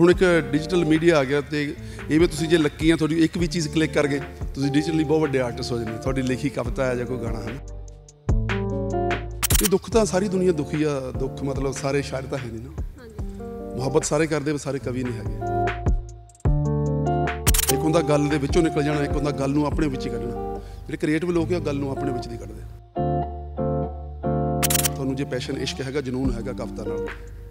ਹੁਣ ਇੱਕ digital media ਆ ਗਿਆ ਤੇ ਇਵੇਂ ਤੁਸੀਂ ਜੇ ਲੱਕੀ ਆ ਤੁਹਾਡੀ ਇੱਕ ਵੀ ਚੀਜ਼ ਕਲਿੱਕ ਕਰ ਗਏ ਤੁਸੀਂ ਡਿਜੀਟਲੀ ਬਹੁਤ ਵੱਡੇ ਆਰਟਿਸਟ ਹੋ ਜਾਂਦੇ ਤੁਹਾਡੀ ਲਿਖੀ ਕਵਿਤਾ ਹੈ ਜਾਂ ਕੋਈ ਗਾਣਾ ਹੈ ਇਹ ਦੁੱਖ ਤਾਂ ਸਾਰੀ ਦੁਨੀਆ ਦੁਖੀ ਆ ਦੁੱਖ ਮਤਲਬ ਸਾਰੇ ਸ਼ਾਇਰ ਤਾਂ ਹੈ ਨਹੀਂ ਨਾ ਮੁਹੱਬਤ ਸਾਰੇ ਕਰਦੇ ਪਰ ਸਾਰੇ ਕਵੀ ਨਹੀਂ ਹੈਗੇ ਇੱਕ ਹੁੰਦਾ ਗੱਲ ਦੇ ਵਿੱਚੋਂ ਨਿਕਲ ਜਾਣਾ ਇੱਕ ਹੁੰਦਾ ਗੱਲ ਨੂੰ ਆਪਣੇ ਵਿੱਚ ਹੀ ਕੱਢਣਾ ਜਿਹੜੇ ਕ੍ਰੀਏਟਿਵ ਲੋਕ ਆ ਗੱਲ ਨੂੰ ਆਪਣੇ ਵਿੱਚ ਨਹੀਂ ਕੱਢਦੇ ਤੁਹਾਨੂੰ ਜੇ ਪੈਸ਼ਨ ਇਸ਼ਕ ਹੈਗਾ ਜਨੂਨ ਹੈਗਾ ਕਵਿਤਾ ਨਾਲ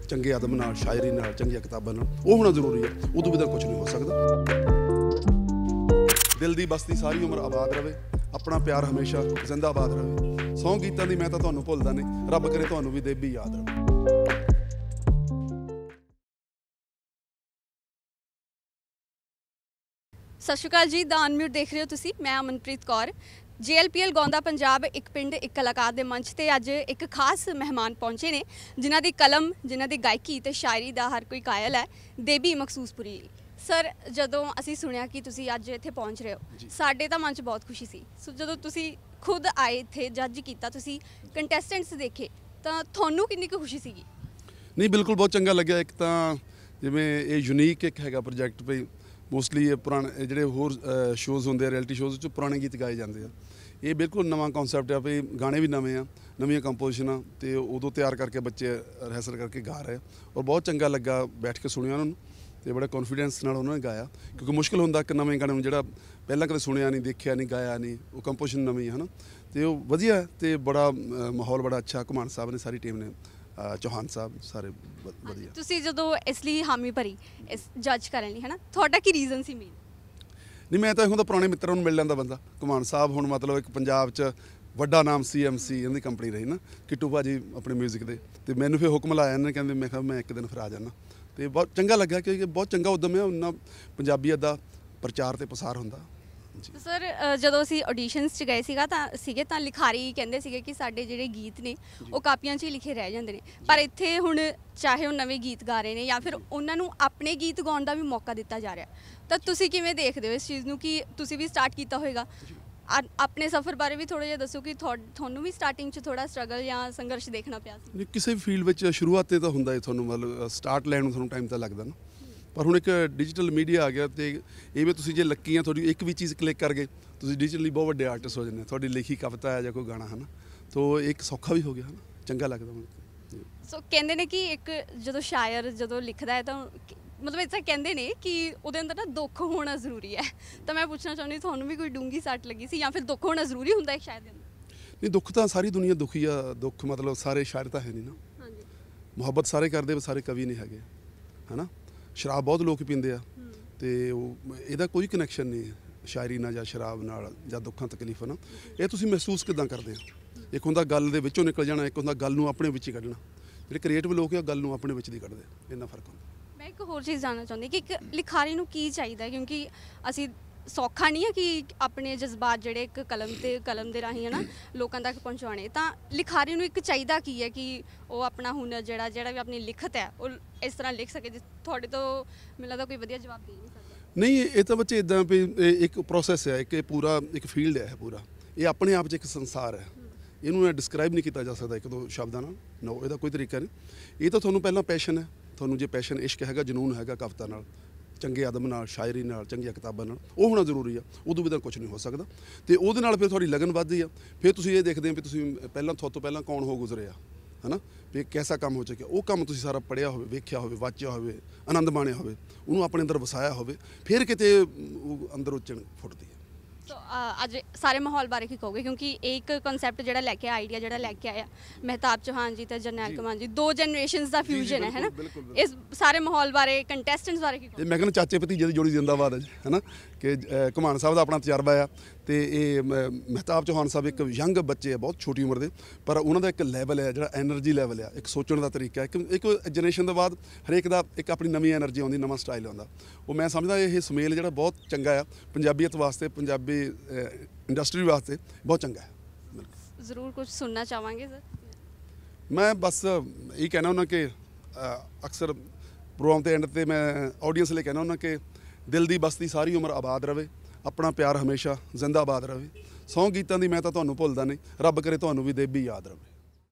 ਚੰਗੇ ਆਦਮ ਨਾਲ ਸ਼ਾਇਰੀ ਨਾਲ ਚੰਗੀਆਂ ਕਿਤਾਬਾਂ ਨਾਲ ਉਹ ਹੋਣਾ ਜ਼ਰੂਰੀ ਹੈ ਉਦੋਂ ਬਿਨਾਂ ਕੁਝ ਨਹੀਂ ਹੋ ਸਕਦਾ ਦਿਲ ਦੀ ਬਸਤੀ ਸਾਰੀ ਉਮਰ ਆਬਾਦ ਰਹੇ ਆਪਣਾ ਪਿਆਰ ਹਮੇਸ਼ਾ ਜ਼ਿੰਦਾਬਾਦ ਰਹੇ ਸੌਂ ਗੀਤਾਂ ਦੀ ਮੈਂ ਤਾਂ ਤੁਹਾਨੂੰ ਭੁੱਲਦਾ ਨਹੀਂ ਰੱਬ ਕਰੇ ਤੁਹਾਨੂੰ ਵੀ ਦੇਵੀ ਯਾਦ ਰਹੇ ਸਤਿ ਸ਼੍ਰੀ ਅਕਾਲ ਜੀ ਦਾਨ ਦੇਖ ਰਹੇ ਹੋ ਤੁਸੀਂ ਮੈਂ ਅਮਨਪ੍ਰੀਤ ਕੌਰ ਜੀਐਲਪੀਐਲ ਗੋਂਦਾ ਪੰਜਾਬ ਇੱਕ ਪਿੰਡ ਇੱਕ ਕਲਾਕਾਰ ਦੇ ਮੰਚ ਤੇ ਅੱਜ ਇੱਕ ਖਾਸ ਮਹਿਮਾਨ ਪਹੁੰਚੇ ਨੇ ਜਿਨ੍ਹਾਂ ਦੀ ਕਲਮ ਜਿਨ੍ਹਾਂ ਦੀ ਗਾਇਕੀ ਤੇ ਸ਼ਾਇਰੀ ਦਾ ਹਰ ਕੋਈ ਕਾਇਲ ਹੈ ਦੇਬੀ ਮਖਸੂਸਪੁਰੀ ਸਰ ਜਦੋਂ ਅਸੀਂ ਸੁਣਿਆ ਕਿ ਤੁਸੀਂ ਅੱਜ ਇੱਥੇ ਪਹੁੰਚ ਰਹੇ ਹੋ ਸਾਡੇ ਤਾਂ ਮਨ 'ਚ ਬਹੁਤ ਖੁਸ਼ੀ ਸੀ ਸੋ ਜਦੋਂ ਤੁਸੀਂ ਖੁਦ ਆਏ ਇੱਥੇ ਜੱਜ ਕੀਤਾ ਤੁਸੀਂ ਕੰਟੈਸਟੈਂਟਸ ਦੇਖੇ ਤਾਂ ਤੁਹਾਨੂੰ ਕਿੰਨੀ ਕੁ ਖੁਸ਼ੀ ਸੀਗੀ ਨਹੀਂ ਬਿਲਕੁਲ ਬਹੁਤ ਚੰਗਾ ਲੱਗਿਆ ਇੱਕ ਤਾਂ ਜਿਵੇਂ ਇਹ ਯੂਨੀਕ ਇੱਕ ਹੈਗਾ ਪ੍ਰੋਜੈਕਟ ਪਈ ਮੋਸਟਲੀ ਇਹ ਪੁਰਾਣੇ ਜਿਹੜੇ ਹੋਰ ਸ਼ੋਜ਼ ਹੁੰਦੇ ਆ ਰਿਐਲਿਟੀ ਸ਼ੋਜ਼ ਚ ਪੁਰਾਣੇ ਗੀਤ ਗਾਏ ਜਾਂਦੇ ਆ ਇਹ ਬਿਲਕੁਲ ਨਵਾਂ ਕਨਸੈਪਟ ਆ ਵੀ ਗਾਣੇ ਵੀ ਨਵੇਂ ਆ ਨਵੀਆਂ ਕੰਪੋਜੀਸ਼ਨਾਂ ਤੇ ਉਦੋਂ ਤਿਆਰ ਕਰਕੇ ਬੱਚੇ ਰਿਹਰਸਲ ਕਰਕੇ ਗਾ ਰਹੇ ਔਰ ਬਹੁਤ ਚੰਗਾ ਲੱਗਾ ਬੈਠ ਕੇ ਸੁਣਿਆ ਉਹਨਾਂ ਨੂੰ ਤੇ ਬੜਾ ਕੌਨਫੀਡੈਂਸ ਨਾਲ ਉਹਨਾਂ ਨੇ ਗਾਇਆ ਕਿਉਂਕਿ ਮੁਸ਼ਕਲ ਹੁੰਦਾ ਕਿ ਨਵੇਂ ਗਾਣੇ ਨੂੰ ਜਿਹੜਾ ਪਹਿਲਾਂ ਕਦੇ ਸੁਣਿਆ ਨਹੀਂ ਦੇਖਿਆ ਨਹੀਂ ਗਾਇਆ ਨਹੀਂ ਉਹ ਕੰਪੋਜੀਸ਼ਨ ਨਵੀਂ ਹੈ ਨਾ ਤੇ ਉਹ ਵਧੀਆ ਤੇ ਬੜਾ ਮਾਹੌਲ ਬੜਾ ਅੱਛਾ ਕਮਾਨ ਸਾਹਿਬ ਨੇ ਸਾਰੀ ਟੀਮ ਨੇ ਚੋਹਾਨ ਸਾਹਿਬ ਸਾਰੇ ਵਧੀਆ ਤੁਸੀਂ ਜਦੋਂ ਇਸ ਲਈ ਹਾਮੀ ਭਰੀ ਇਸ ਜੱਜ ਕਰਨ ਲਈ ਹੈ ਨਾ ਤੁਹਾਡਾ ਕੀ ਰੀਜ਼ਨ ਸੀ ਮੇਨ ਨਹੀਂ ਮੈਂ ਤਾਂ ਇਹ ਹੁੰਦਾ ਪੁਰਾਣੇ ਮਿੱਤਰਾਂ ਨੂੰ ਮਿਲ ਲੈਂਦਾ ਬੰਦਾ ਕੁਮਾਨ ਸਾਹਿਬ ਹੁਣ ਮਤਲਬ ਇੱਕ ਪੰਜਾਬ 'ਚ ਵੱਡਾ ਨਾਮ ਸੀਐਮਸੀ ਇਹਨਾਂ ਦੀ ਕੰਪਨੀ ਰਹੀ ਨਾ ਕਿਟੂ ਭਾਜੀ ਆਪਣੇ 뮤직 ਦੇ ਤੇ ਮੈਨੂੰ ਫੇ ਹੁਕਮ ਲਾਇਆ ਇਹਨਾਂ ਨੇ ਕਹਿੰਦੇ ਮੈਂ ਕਿਹਾ ਮੈਂ ਇੱਕ ਦਿਨ ਫਿਰ ਆ ਜਾਣਾ ਤੇ ਬਹੁਤ ਚੰਗਾ ਲੱਗਾ ਕਿਉਂਕਿ ਬਹੁਤ ਚੰਗਾ ਉਦਮ ਹੈ ਉਹਨਾਂ ਪੰਜਾਬੀਅਤ ਦਾ ਪ੍ਰਚਾਰ ਤੇ ਪ੍ਰਸਾਰ ਹੁੰਦਾ ਹਾਂਜੀ ਸਰ ਜਦੋਂ ਅਸੀਂ ਆਡੀਸ਼ਨਸ 'ਚ ਗਏ ਸੀਗਾ ਤਾਂ ਸੀਗੇ ਤਾਂ ਲਿਖਾਰੀ ਕਹਿੰਦੇ ਸੀਗੇ ਕਿ ਸਾਡੇ ਜਿਹੜੇ ਗੀਤ ਨੇ ਉਹ ਕਾਪੀਆਂ 'ਚ ਹੀ ਲਿਖੇ ਰਹਿ ਜਾਂਦੇ ਨੇ ਪਰ ਇੱਥੇ ਹੁਣ ਚਾਹੇ ਉਹ ਨਵੇਂ ਗੀਤ ਗਾ ਰਹੇ ਨੇ ਜਾਂ ਫਿਰ ਉਹਨਾਂ ਨੂੰ ਆਪਣੇ ਗੀਤ ਗਾਉਣ ਦਾ ਵੀ ਮੌਕਾ ਦਿੱਤਾ ਜਾ ਰਿਹਾ ਤਾਂ ਤੁਸੀਂ ਕਿਵੇਂ ਦੇਖਦੇ ਹੋ ਇਸ ਚੀਜ਼ ਨੂੰ ਕਿ ਤੁਸੀਂ ਵੀ ਸਟਾਰਟ ਕੀਤਾ ਹੋਵੇਗਾ ਆਪਣੇ ਸਫ਼ਰ ਬਾਰੇ ਵੀ ਥੋੜਾ ਜਿਹਾ ਦੱਸੋ ਕਿ ਤੁਹਾਨੂੰ ਵੀ ਸਟਾਰਟਿੰਗ 'ਚ ਥੋੜਾ ਸਟਰਗਲ ਜਾਂ ਸੰਘਰਸ਼ ਦੇਖਣਾ ਪਿਆ ਸੀ ਕਿਸੇ ਵੀ ਫੀਲਡ ਵਿੱਚ ਸ਼ੁਰੂਆਤ ਤੇ ਤਾਂ ਹੁੰਦਾ ਹੈ ਤੁਹਾਨੂੰ ਮਤਲਬ ਸਟਾਰਟ ਲੈਣ ਨੂੰ ਤੁਹਾਨੂੰ ਟਾਈਮ ਤਾਂ ਲੱਗਦਾ ਨਾ ਪਰ ਹੁਣ ਇੱਕ ਡਿਜੀਟਲ ਮੀਡੀਆ ਆ ਗਿਆ ਤੇ ਇਹਵੇਂ ਤੁਸੀਂ ਜੇ ਲੱਕੀ ਆ ਤੁਹਾਡੀ ਇੱਕ ਵੀ ਚੀਜ਼ ਕਲਿੱਕ ਕਰ ਗਏ ਤੁਸੀਂ ਡਿਜੀਟਲੀ ਬਹੁਤ ਵੱਡੇ ਆਰਟਿਸਟ ਹੋ ਜਾਂਦੇ ਤੁਹਾਡੀ ਲਿਖੀ ਕਵਿਤਾ ਹੈ ਜਾਂ ਕੋਈ ਗਾਣਾ ਹੈ ਨਾ ਤੋਂ ਇੱਕ ਸੌਖਾ ਵੀ ਹੋ ਗਿਆ ਹੈ ਨਾ ਚੰਗਾ ਲੱਗਦਾ ਮੈਨੂੰ ਸੋ ਕਹਿੰਦੇ ਨੇ ਕਿ ਇੱਕ ਜਦੋਂ ਸ਼ਾਇਰ ਜਦੋਂ ਲਿਖਦਾ ਹੈ ਤਾਂ ਮਤਲਬ ਤਾਂ ਕਹਿੰਦੇ ਨੇ ਕਿ ਉਹਦੇ ਅੰਦਰ ਨਾ ਦੁੱਖ ਹੋਣਾ ਜ਼ਰੂਰੀ ਹੈ ਤਾਂ ਮੈਂ ਪੁੱਛਣਾ ਚਾਹੁੰਦੀ ਤੁਹਾਨੂੰ ਵੀ ਕੋਈ ਡੂੰਗੀ ਸੱਟ ਲੱਗੀ ਸੀ ਜਾਂ ਫਿਰ ਦੁੱਖ ਹੋਣਾ ਜ਼ਰੂਰੀ ਹੁੰਦਾ ਹੈ ਸ਼ਾਇਦ ਦੇ ਅੰਦਰ ਨਹੀਂ ਦੁੱਖ ਤਾਂ ਸਾਰੀ ਦੁਨੀਆ ਦੁਖੀ ਆ ਦੁੱਖ ਮਤਲਬ ਸਾਰੇ ਸ਼ਾਇਰ ਤਾਂ ਹੈ ਨਹੀਂ ਨਾ ਹਾਂਜੀ ਮੁਹੱਬਤ ਸਾਰੇ ਕਰਦੇ ਪਰ ਸਾਰੇ ਕਵੀ ਨਹੀਂ ਹੈਗੇ ਹਨਾ ਸ਼ਰਾਬ ਬਹੁਤ ਲੋਕ ਪੀਂਦੇ ਆ ਤੇ ਉਹ ਇਹਦਾ ਕੋਈ ਕਨੈਕਸ਼ਨ ਨਹੀਂ ਹੈ ਸ਼ਾਇਰੀ ਨਾਲ ਜਾਂ ਸ਼ਰਾਬ ਨਾਲ ਜਾਂ ਦੁੱਖਾਂ ਤਕਲੀਫਾਂ ਨਾਲ ਇਹ ਤੁਸੀਂ ਮਹਿਸੂਸ ਕਿਦਾਂ ਕਰਦੇ ਹੋ ਇੱਕ ਹੁੰਦਾ ਗੱਲ ਦੇ ਵਿੱਚੋਂ ਨਿਕਲ ਜਾਣਾ ਇੱਕ ਹੁੰਦਾ ਗੱਲ ਨੂੰ ਆਪਣੇ ਵਿੱਚ ਹੀ ਕੱਢਣਾ ਜਿਹੜੇ ਕ੍ਰੀਏਟਿਵ ਲੋਕ ਆ ਗੱਲ ਨੂੰ ਆਪਣੇ ਵਿੱਚ ਦੀ ਕੱਢਦੇ ਇੰਨਾ ਫਰਕ ਹੁੰਦਾ ਮੈਂ ਇੱਕ ਹੋਰ ਚੀਜ਼ ਜਾਣਨਾ ਚਾਹੁੰਦੀ ਕਿ ਇੱਕ ਲਿਖਾਰੀ ਨੂੰ ਕੀ ਚਾਹੀਦਾ ਕਿਉਂਕਿ ਅਸੀਂ ਸੌਖਾ ਨਹੀਂ ਹੈ ਕਿ ਆਪਣੇ ਜਜ਼ਬਾਤ ਜਿਹੜੇ ਇੱਕ ਕਲਮ ਤੇ ਕਲਮ ਦੇ ਰਾਹੀਂ ਹਨਾ ਲੋਕਾਂ ਤੱਕ ਪਹੁੰਚਾਉਣੇ ਤਾਂ ਲਿਖਾਰੀ ਨੂੰ ਇੱਕ ਚਾਹੀਦਾ ਕੀ ਹੈ ਕਿ ਉਹ ਆਪਣਾ ਹੁਨਰ ਜਿਹੜਾ ਜਿਹੜਾ ਵੀ ਆਪਣੀ ਲਿਖਤ ਹੈ ਉਹ ਇਸ ਤਰ੍ਹਾਂ ਲਿਖ ਸਕੇ ਤੁਹਾਡੇ ਤੋਂ ਮਿਲਦਾ ਲੱਗਦਾ ਕੋਈ ਵਧੀਆ ਜਵਾਬ ਦੇ ਨਹੀਂ ਸਕਦਾ ਨਹੀਂ ਇਹ ਤਾਂ ਬੱਚੇ ਇਦਾਂ ਵੀ ਇੱਕ ਪ੍ਰੋਸੈਸ ਹੈ ਇੱਕ ਪੂਰਾ ਇੱਕ ਫੀਲਡ ਹੈ ਪੂਰਾ ਇਹ ਆਪਣੇ ਆਪ 'ਚ ਇੱਕ ਸੰਸਾਰ ਹੈ ਇਹਨੂੰ ਡਿਸਕ੍ਰਾਈਬ ਨਹੀਂ ਕੀਤਾ ਜਾ ਸਕਦਾ ਇੱਕ ਦੋ ਸ਼ਬਦਾਂ ਨਾਲ ਨੋ ਇਹਦਾ ਕੋਈ ਤਰੀਕਾ ਨਹੀਂ ਇਹ ਤਾਂ ਤੁਹਾਨੂੰ ਪਹਿਲਾਂ ਪੈਸ਼ਨ ਹੈ ਤੁਹਾਨੂੰ ਜੇ ਪੈਸ਼ਨ ਇਸ਼ਕ ਹੈਗਾ ਜਨੂਨ ਹੈਗਾ ਕਵਿਤਾ ਨਾਲ ਚੰਗੇ ਆਦਮ ਨਾਲ ਸ਼ਾਇਰੀ ਨਾਲ ਚੰਗੀਆਂ ਕਿਤਾਬਾਂ ਨਾਲ ਉਹ ਹੋਣਾ ਜ਼ਰੂਰੀ ਆ ਉਦੋਂ ਬਿਨਾਂ ਕੁਝ ਨਹੀਂ ਹੋ ਸਕਦਾ ਤੇ ਉਹਦੇ ਨਾਲ ਫਿਰ ਤੁਹਾਡੀ ਲਗਨ ਵੱਧਦੀ ਆ ਫਿਰ ਤੁਸੀਂ ਇਹ ਦੇਖਦੇ ਆ ਵੀ ਤੁਸੀਂ ਪਹਿਲਾਂ ਤੋਂ ਪਹਿਲਾਂ ਕੌਣ ਹੋ ਗੁਜ਼ਰਿਆ ਹਨਾ ਵੀ ਕਿਹਦਾ ਕੰਮ ਹੋ ਚੁੱਕਿਆ ਉਹ ਕੰਮ ਤੁਸੀਂ ਸਾਰਾ ਪੜਿਆ ਹੋਵੇ ਵੇਖਿਆ ਹੋਵੇ ਵਾਚਿਆ ਹੋਵੇ ਆਨੰਦ ਮਾਣਿਆ ਹੋਵੇ ਉਹਨੂੰ ਆਪਣੇ ਅੰਦਰ ਵਸਾਇਆ ਹੋਵੇ ਫਿਰ ਕਿਤੇ ਉਹ ਅੰਦਰ ਉੱਚਣ ਫੁੱਟਦੀ ਹੈ ਸੋ ਅ, ਅੱਜ ਸਾਰੇ ਮਾਹੌਲ ਬਾਰੇ ਕੀ ਕਹੋਗੇ ਕਿਉਂਕਿ ਇੱਕ ਕਨਸੈਪਟ ਜਿਹੜਾ ਲੈ ਕੇ ਆਈਡੀਆ ਜਿਹੜਾ ਲੈ ਕੇ ਆਇਆ ਮਹਿਤਾਬ ਚੌਹਾਨ ਜੀ ਤੇ ਜਨਰਲ ਕਮਾਨ ਜੀ ਦੋ ਜਨਰੇਸ਼ਨਸ ਦਾ ਫਿਊਜ਼ਨ ਹੈ ਹੈਨਾ ਇਸ ਸਾਰੇ ਮਾਹੌਲ ਬਾਰੇ ਕੰਟੈਸਟੈਂਟਸ ਬਾਰੇ ਕੀ ਕਹੋਗੇ ਮੈਂ ਕਹਿੰਦਾ ਚਾਚੇ ਭਤੀਜੇ ਦੀ ਜੋੜੀ ਜ਼ਿੰਦਾਬਾਦ ਹੈ ਹੈਨਾ ਕਿ ਕਮਾਨ ਸਾਹਿਬ ਦਾ ਆਪਣਾ ਤਜਰਬਾ ਆ ਤੇ ਇਹ ਮਹਿਤਾਬ ਚੌਹਾਨ ਸਾਹਿਬ ਇੱਕ ਯੰਗ ਬੱਚੇ ਆ ਬਹੁਤ ਛੋਟੀ ਉਮਰ ਦੇ ਪਰ ਉਹਨਾਂ ਦਾ ਇੱਕ ਲੈਵਲ ਹੈ ਜਿਹੜਾ એનર્ਜੀ ਲੈਵਲ ਆ ਇੱਕ ਸੋਚਣ ਦਾ ਤਰੀਕਾ ਇੱਕ ਇੱਕ ਜਨਰੇਸ਼ਨ ਤੋਂ ਬਾਅਦ ਹਰੇਕ ਦਾ ਇੱਕ ਆਪਣੀ ਨਵੀਂ એનર્ਜੀ ਆਉਂਦੀ ਨਵਾਂ ਸਟਾਈਲ ਆਉਂਦਾ ਉਹ ਮੈਂ ਸਮਝਦਾ ਇਹ ਸੁਮੇਲ ਜਿਹੜਾ ਬਹੁਤ ਚੰਗਾ ਆ ਪੰਜਾਬੀਅਤ ਵਾਸਤੇ ਪੰਜਾਬੀ ਸਾਡੀ ਇੰਡਸਟਰੀ ਵਾਸਤੇ ਬਹੁਤ ਚੰਗਾ ਹੈ ਜ਼ਰੂਰ ਕੁਝ ਸੁਣਨਾ ਚਾਹਾਂਗੇ ਸਰ ਮੈਂ ਬਸ ਇਹ ਕਹਿਣਾ ਉਹਨਾਂ ਕਿ ਅਕਸਰ ਪ੍ਰੋਗਰਾਮ ਦੇ ਐਂਡ ਤੇ ਮੈਂ ਆਡੀਅנס ਲਈ ਕਹਿਣਾ ਉਹਨਾਂ ਕਿ ਦਿਲ ਦੀ ਬਸਤੀ ਸਾਰੀ ਉਮਰ ਆਬਾਦ ਰਹੇ ਆਪਣਾ ਪਿਆਰ ਹਮੇਸ਼ਾ ਜ਼ਿੰਦਾਬਾਦ ਰਹੇ ਸੌ ਗੀਤਾਂ ਦੀ ਮੈਂ ਤਾਂ ਤੁਹਾਨੂੰ ਭੁੱਲਦਾ ਨਹੀਂ ਰੱਬ ਕਰੇ ਤੁਹਾਨੂੰ ਵੀ ਦੇਵੀ ਯਾਦ ਰਹੇ